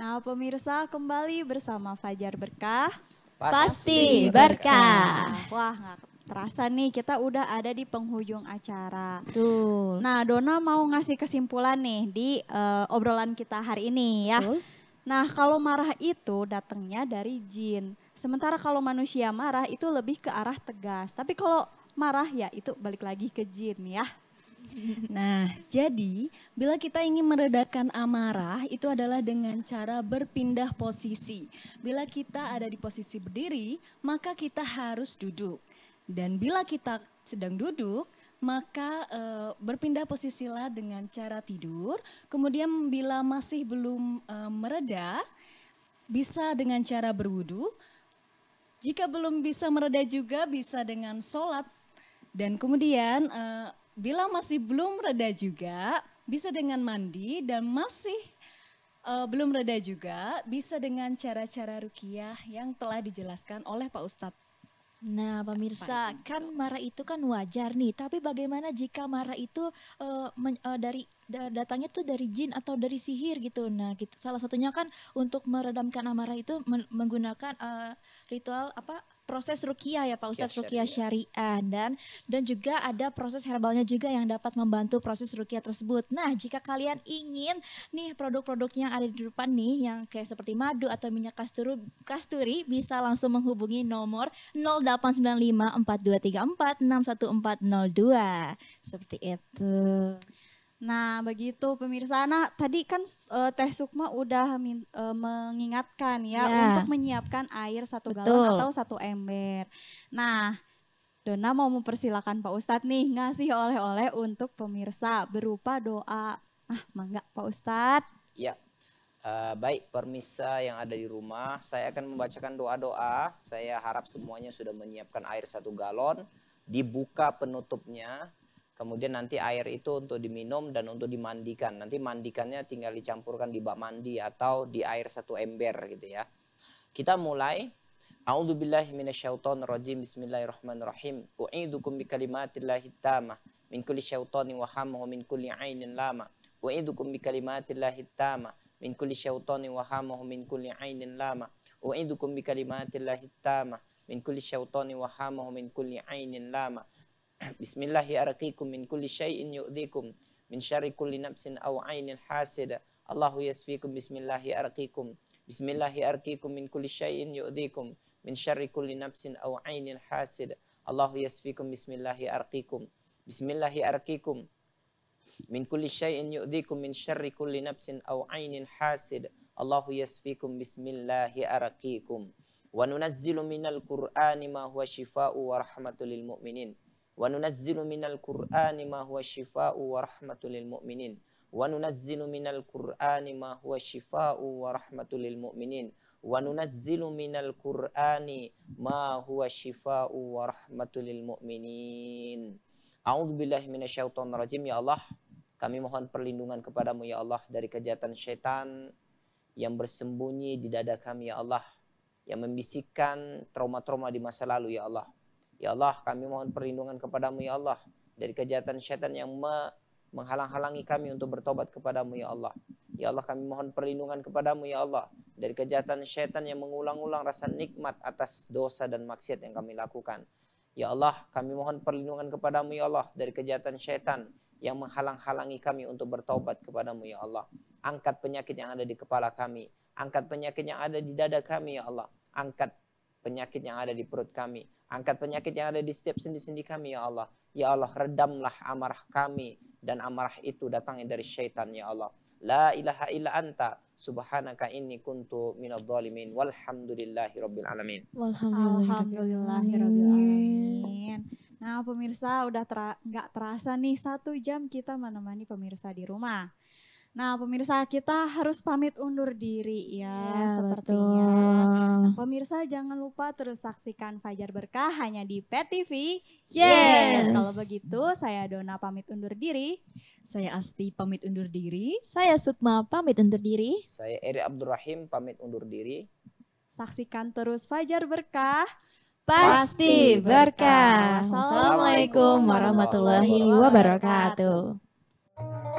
Nah pemirsa kembali bersama Fajar Berkah. Pasti, Pasti berkah. berkah. Wah nggak terasa nih kita udah ada di penghujung acara. Tuh. Nah, Dona mau ngasih kesimpulan nih di uh, obrolan kita hari ini ya. Betul. Nah, kalau marah itu datangnya dari jin. Sementara kalau manusia marah itu lebih ke arah tegas. Tapi kalau marah ya itu balik lagi ke jin ya. Nah, jadi bila kita ingin meredakan amarah itu adalah dengan cara berpindah posisi. Bila kita ada di posisi berdiri, maka kita harus duduk. Dan bila kita sedang duduk, maka e, berpindah posisilah dengan cara tidur. Kemudian bila masih belum e, mereda, bisa dengan cara berwudu. Jika belum bisa mereda juga bisa dengan sholat. Dan kemudian e, Bila masih belum reda juga, bisa dengan mandi dan masih uh, belum reda juga, bisa dengan cara-cara rukiah yang telah dijelaskan oleh Pak Ustadz. Nah, pemirsa, kan marah itu kan wajar nih, tapi bagaimana jika marah itu uh, men, uh, dari datangnya tuh dari jin atau dari sihir gitu. Nah, gitu. salah satunya kan untuk meredamkan amarah itu menggunakan uh, ritual apa proses rukiah ya Pak iya, Ustadz, rukiah syariah dan dan juga ada proses herbalnya juga yang dapat membantu proses rukiah tersebut. Nah, jika kalian ingin nih produk-produknya yang ada di depan nih yang kayak seperti madu atau minyak kasturi, kasturi bisa langsung menghubungi nomor 0895 4234 61402. Seperti itu. Nah, begitu pemirsa. Nah, tadi kan uh, Teh Sukma udah min, uh, mengingatkan ya yeah. untuk menyiapkan air satu Betul. galon atau satu ember. Nah, Dona mau mempersilahkan Pak Ustadz nih ngasih oleh-oleh untuk pemirsa berupa doa. Ah, mangga Pak Ustadz. Ya, uh, baik pemirsa yang ada di rumah, saya akan membacakan doa-doa. Saya harap semuanya sudah menyiapkan air satu galon. Dibuka penutupnya, Kemudian nanti air itu untuk diminum dan untuk dimandikan. Nanti mandikannya tinggal dicampurkan di bak mandi atau di air satu ember gitu ya. Kita mulai. A'udzubillahi minasyaitonirrajim. Bismillahirrahmanirrahim. U'idukum bikalimatillahit tamah min kulli syaitonin wa hamma wa min kulli ainin lama. U'idukum bikalimatillahi tamah min kulli syaitonin wa hamma wa min kulli ainin lama. U'idukum bikalimatillahit tamah min kulli syaitonin wa hamma wa min kulli ainin lama. بسم الله أرقيكم من كل شيء يؤذيكم من شر كل نفس أو عين حاسد الله يسفيكم بسم الله أرقيكم بسم الله أرقيكم من كل شيء يؤذيكم من شر كل نفس أو عين حاسد الله يسفيكم بسم الله أرقيكم بسم الله أرقيكم من كل شيء يؤذيكم من شر كل نفس أو عين حاسد الله يسفيكم بسم الله أرقيكم وننزل من القرآن ما هو شفاء ورحمة للمؤمنين wa nunazzilu minal qur'ani ma huwa shifaa'u wa rahmatul lil mu'minin wa nunazzilu minal qur'ani ma huwa shifaa'u wa rahmatul lil mu'minin wa nunazzilu minal qur'ani ma huwa shifaa'u wa rahmatul lil mu'minin A'udzu billahi minasyaitonir rajim ya Allah kami mohon perlindungan kepadamu ya Allah dari kejahatan syaitan yang bersembunyi di dada kami ya Allah yang membisikkan trauma-trauma di masa lalu ya Allah Ya Allah, kami mohon perlindungan kepadamu ya Allah dari kejahatan syaitan yang menghalang-halangi kami untuk bertobat kepadamu ya Allah. Ya Allah, kami mohon perlindungan kepadamu ya Allah dari kejahatan syaitan yang mengulang-ulang rasa nikmat atas dosa dan maksiat yang kami lakukan. Ya Allah, kami mohon perlindungan kepadamu ya Allah dari kejahatan syaitan yang menghalang-halangi kami untuk bertobat kepadamu ya Allah. Angkat penyakit yang ada di kepala kami, angkat penyakit yang ada di dada kami ya Allah, angkat penyakit yang ada di perut kami, Angkat penyakit yang ada di setiap sendi-sendi kami, Ya Allah. Ya Allah, redamlah amarah kami. Dan amarah itu datangnya dari syaitan, Ya Allah. La ilaha illa anta. Subhanaka inni kuntu minal zalimin. Walhamdulillahi rabbil alamin. Walhamdulillahi rabbil alamin. Nah pemirsa udah nggak ter terasa nih satu jam kita menemani pemirsa di rumah. Nah, pemirsa kita harus pamit undur diri ya, ya sepertinya. Nah, pemirsa jangan lupa terus saksikan Fajar Berkah hanya di Pet TV. Yes. yes. Kalau begitu saya Dona pamit undur diri. Saya Asti pamit undur diri. Saya Sukma pamit undur diri. Saya Eri Abdurrahim pamit undur diri. Saksikan terus Fajar Berkah. Pasti berkah. Assalamualaikum warahmatullahi wabarakatuh.